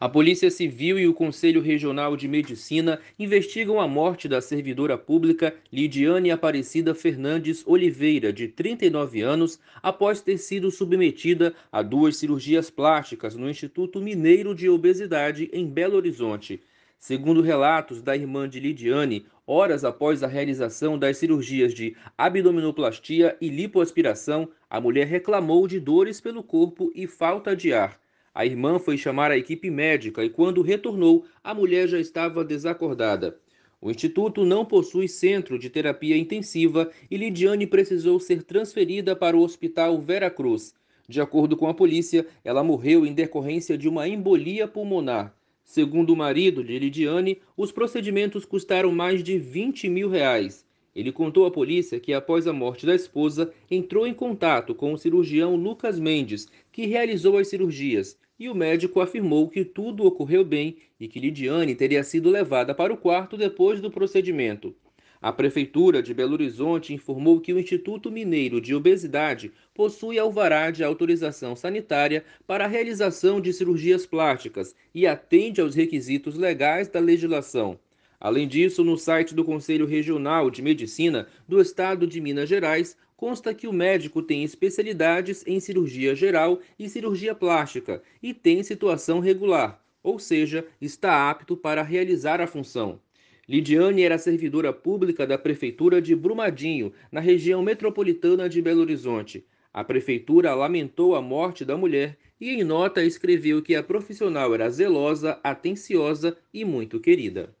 A Polícia Civil e o Conselho Regional de Medicina investigam a morte da servidora pública Lidiane Aparecida Fernandes Oliveira, de 39 anos, após ter sido submetida a duas cirurgias plásticas no Instituto Mineiro de Obesidade, em Belo Horizonte. Segundo relatos da irmã de Lidiane, horas após a realização das cirurgias de abdominoplastia e lipoaspiração, a mulher reclamou de dores pelo corpo e falta de ar. A irmã foi chamar a equipe médica e, quando retornou, a mulher já estava desacordada. O instituto não possui centro de terapia intensiva e Lidiane precisou ser transferida para o Hospital Vera Cruz. De acordo com a polícia, ela morreu em decorrência de uma embolia pulmonar. Segundo o marido de Lidiane, os procedimentos custaram mais de 20 mil reais. Ele contou à polícia que, após a morte da esposa, entrou em contato com o cirurgião Lucas Mendes, que realizou as cirurgias, e o médico afirmou que tudo ocorreu bem e que Lidiane teria sido levada para o quarto depois do procedimento. A Prefeitura de Belo Horizonte informou que o Instituto Mineiro de Obesidade possui alvará de autorização sanitária para a realização de cirurgias plásticas e atende aos requisitos legais da legislação. Além disso, no site do Conselho Regional de Medicina do Estado de Minas Gerais, consta que o médico tem especialidades em cirurgia geral e cirurgia plástica e tem situação regular, ou seja, está apto para realizar a função. Lidiane era servidora pública da Prefeitura de Brumadinho, na região metropolitana de Belo Horizonte. A prefeitura lamentou a morte da mulher e, em nota, escreveu que a profissional era zelosa, atenciosa e muito querida.